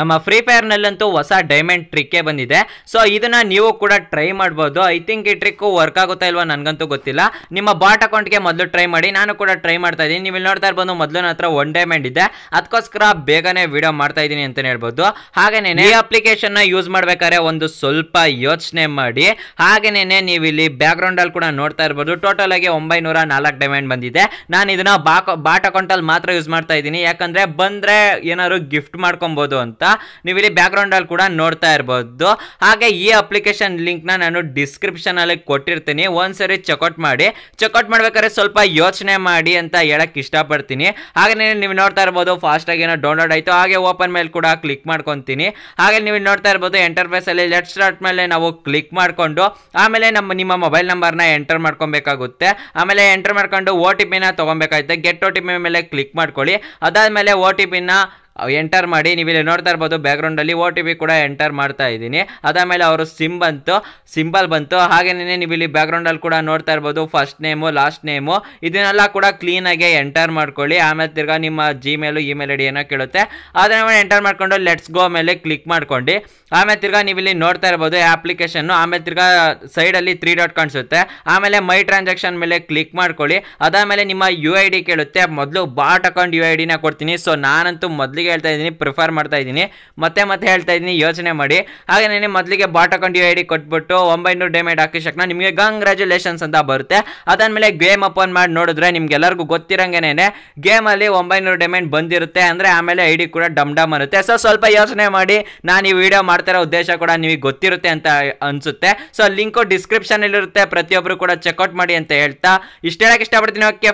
ನಮ್ಮ ಫ್ರೀ ಫೈರ್ನಲ್ಲಂತೂ ಹೊಸ ಡೈಮಂಡ್ ಟ್ರಿಕ್ಕೇ ಬಂದಿದೆ ಸೊ ಇದನ್ನು ನೀವು ಕೂಡ ಟ್ರೈ ಮಾಡ್ಬೋದು ಐ ಥಿಂಕ್ ಈ ಟ್ರಿಕ್ಕು ವರ್ಕ್ ಆಗುತ್ತಾ ಇಲ್ವಾ ನನಗಂತೂ ಗೊತ್ತಿಲ್ಲ ನಿಮ್ಮ ಬಾಟ್ ಅಕೌಂಟ್ಗೆ ಮೊದಲು ಟ್ರೈ ಮಾಡಿ ನಾನು ಕೂಡ ಟ್ರೈ ಮಾಡ್ತಾ ಇದ್ದೀನಿ ನೀವು ಇಲ್ಲಿ ನೋಡ್ತಾ ಇರ್ಬೋದು ಮೊದಲು ನನ್ನ ಒನ್ ಡೈಮಂಡ್ ಇದೆ ಅದಕ್ಕೋಸ್ಕರ ಬೇಗನೆ ವಿಡಿಯೋ ಮಾಡ್ತಾ ಇದ್ದೀನಿ ಅಂತಲೇ ಹೇಳ್ಬೋದು ಹಾಗೇನೇ ಈ ಅಪ್ಲಿಕೇಶನ್ನ ಯೂಸ್ ಮಾಡಬೇಕಾದ್ರೆ ಒಂದು ಸ್ವಲ್ಪ ಯೋಚನೆ ಮಾಡಿ ಹಾಗೇನೆ ನೀವು ಇಲ್ಲಿ ಬ್ಯಾಕ್ಗ್ರೌಂಡಲ್ಲಿ ಕೂಡ ನೋಡ್ತಾ ಇರ್ಬೋದು ಟೋಟಲ್ ಆಗಿ ಒಂಬೈನೂರ ನಾಲ್ಕು ಡೈಮಂಡ್ ಬಂದಿದೆ ನಾನು ಇದನ್ನು ಬಾಕ್ ಬಾಟ್ ಅಕೌಂಟಲ್ಲಿ ಮಾತ್ರ ಯೂಸ್ ಮಾಡ್ತಾ ಇದ್ದೀನಿ ಯಾಕಂದರೆ ಬಂದರೆ ಏನಾದ್ರು ಗಿಫ್ಟ್ ಮಾಡ್ಕೊಬೋದು ಅಂತ ಅಂತ ನೀವು ಇಲ್ಲಿ ಅಲ್ಲಿ ಕೂಡ ನೋಡ್ತಾ ಇರ್ಬೋದು ಹಾಗೆ ಈ ಅಪ್ಲಿಕೇಶನ್ ಲಿಂಕ್ನ ನಾನು ಡಿಸ್ಕ್ರಿಪ್ಷನಲ್ಲಿ ಕೊಟ್ಟಿರ್ತೀನಿ ಒಂದ್ಸರಿ ಸರಿ ಚೆಕ್ಔಟ್ ಮಾಡಿ ಚೆಕ್ಔಟ್ ಮಾಡ್ಬೇಕಾದ್ರೆ ಸ್ವಲ್ಪ ಯೋಚನೆ ಮಾಡಿ ಅಂತ ಹೇಳಕ್ ಇಷ್ಟಪಡ್ತೀನಿ ಹಾಗೆ ನೀವು ನೋಡ್ತಾ ಇರ್ಬೋದು ಫಾಸ್ಟಾಗಿ ಏನೋ ಡೌನ್ಲೋಡ್ ಆಯಿತು ಹಾಗೆ ಓಪನ್ ಮೇಲೆ ಕೂಡ ಕ್ಲಿಕ್ ಮಾಡ್ಕೊತೀನಿ ಹಾಗೆ ನೀವು ನೋಡ್ತಾ ಇರ್ಬೋದು ಎಂಟರ್ಫೇಸಲ್ಲಿ ಲೆಟ್ ಸ್ಟಾರ್ಟ್ ಮೇಲೆ ನಾವು ಕ್ಲಿಕ್ ಮಾಡಿಕೊಂಡು ಆಮೇಲೆ ನಮ್ಮ ನಿಮ್ಮ ಮೊಬೈಲ್ ನಂಬರ್ನ ಎಂಟರ್ ಮಾಡ್ಕೊಬೇಕಾಗುತ್ತೆ ಆಮೇಲೆ ಎಂಟರ್ ಮಾಡ್ಕೊಂಡು ಓ ಟಿ ಪಿನ ತಗೊಬೇಕಾಯ್ತು ಗೆಟ್ ಓ ಟಿ ಪಿ ಮೇಲೆ ಕ್ಲಿಕ್ ಮಾಡ್ಕೊಳ್ಳಿ ಅದಾದಮೇಲೆ ಓ ಟಿ ಪಿನ ಎಂಟರ್ ಮಾಡಿ ನೀವಿಲ್ಲಿ ನೋಡ್ತಾ ಇರ್ಬೋದು ಬ್ಯಾಕ್ಗ್ರೌಂಡಲ್ಲಿ ಓ ಟಿ ಪಿ ಕೂಡ ಎಂಟರ್ ಮಾಡ್ತಾ ಇದ್ದೀನಿ ಅದಾದಮೇಲೆ ಅವರು ಸಿಮ್ ಬಂತು ಸಿಂಬಲ್ ಬಂತು ಹಾಗೆಯೇ ನೀವಿಲ್ಲಿ ಬ್ಯಾಕ್ಗ್ರೌಂಡಲ್ಲಿ ಕೂಡ ನೋಡ್ತಾ ಇರ್ಬೋದು ಫಸ್ಟ್ ನೇಮು ಲಾಸ್ಟ್ ನೇಮು ಇದನ್ನೆಲ್ಲ ಕೂಡ ಕ್ಲೀನಾಗಿ ಎಂಟರ್ ಮಾಡ್ಕೊಳ್ಳಿ ಆಮೇಲೆ ತಿರ್ಗಾ ನಿಮ್ಮ ಜಿಮೇಲು ಇಮೇಲ್ ಐ ಏನೋ ಕೇಳುತ್ತೆ ಅದನ್ನ ಎಂಟರ್ ಮಾಡ್ಕೊಂಡು ಲೆಟ್ಸ್ ಗೋ ಮೇಲೆ ಕ್ಲಿಕ್ ಮಾಡ್ಕೊಂಡು ಆಮೇಲೆ ತಿರ್ಗಾ ನೀವಿಲ್ಲಿ ನೋಡ್ತಾ ಇರ್ಬೋದು ಆ್ಯಪ್ಲಿಕೇಶನ್ನು ಆಮೇಲೆ ತಿರ್ಗಾ ಸೈಡಲ್ಲಿ ತ್ರೀ ಡಾಟ್ ಕಾಣಿಸುತ್ತೆ ಆಮೇಲೆ ಮೈ ಟ್ರಾನ್ಸಾಕ್ಷನ್ ಮೇಲೆ ಕ್ಲಿಕ್ ಮಾಡ್ಕೊಳ್ಳಿ ಅದಾದಮೇಲೆ ನಿಮ್ಮ ಯು ಐ ಡಿ ಕೇಳುತ್ತೆ ಮೊದಲು ಬಾಟ್ ಅಕೌಂಟ್ ಯು ಐ ಡಿನ ಕೊಡ್ತೀನಿ ಸೊ ನಾನಂತೂ ಮೊದಲು ಮೊದಲಿಗೆ ಹೇಳ್ತಾ ಇದ್ದೀನಿ ಪ್ರಿಫರ್ ಮಾಡ್ತಾ ಇದ್ದೀನಿ ಮತ್ತೆ ಮತ್ತೆ ಹೇಳ್ತಾ ಇದ್ದೀನಿ ಯೋಚನೆ ಮಾಡಿ ಹಾಗೆ ನಾನು ಮೊದಲಿಗೆ ಬಾಟ ಕಂಡು ಯು ಐ ಡಿ ಕೊಟ್ಬಿಟ್ಟು ಒಂಬೈನೂರು ಡೇಮೇಡ್ ಹಾಕಿದ ನಿಮಗೆ ಕಂಗ್ರ್ಯಾಚುಲೇಷನ್ಸ್ ಅಂತ ಬರುತ್ತೆ ಅದಾದಮೇಲೆ ಗೇಮ್ ಓಪನ್ ಮಾಡಿ ನೋಡಿದ್ರೆ ನಿಮ್ಗೆಲ್ಲರಿಗೂ ಗೊತ್ತಿರಂಗೇನೆ ಗೇಮಲ್ಲಿ ಒಂಬೈನೂರು ಡೇಮೇಡ್ ಬಂದಿರುತ್ತೆ ಅಂದರೆ ಆಮೇಲೆ ಐ ಡಿ ಕೂಡ ಡಮ್ ಡಮ್ ಇರುತ್ತೆ ಸೊ ಸ್ವಲ್ಪ ಯೋಚನೆ ಮಾಡಿ ನಾನು ಈ ವಿಡಿಯೋ ಮಾಡ್ತಿರೋ ಉದ್ದೇಶ ಕೂಡ ನಿಮಗೆ ಗೊತ್ತಿರುತ್ತೆ ಅಂತ ಅನಿಸುತ್ತೆ ಸೊ ಲಿಂಕು ಡಿಸ್ಕ್ರಿಪ್ಷನಲ್ಲಿರುತ್ತೆ ಪ್ರತಿಯೊಬ್ಬರು ಕೂಡ ಚೆಕ್ಔಟ್ ಮಾಡಿ ಅಂತ ಹೇಳ್ತಾ ಇಷ್ಟ ಹೇಳಕ್ಕೆ ಇಷ್ಟಪಡ್ತೀನಿ ಓಕೆ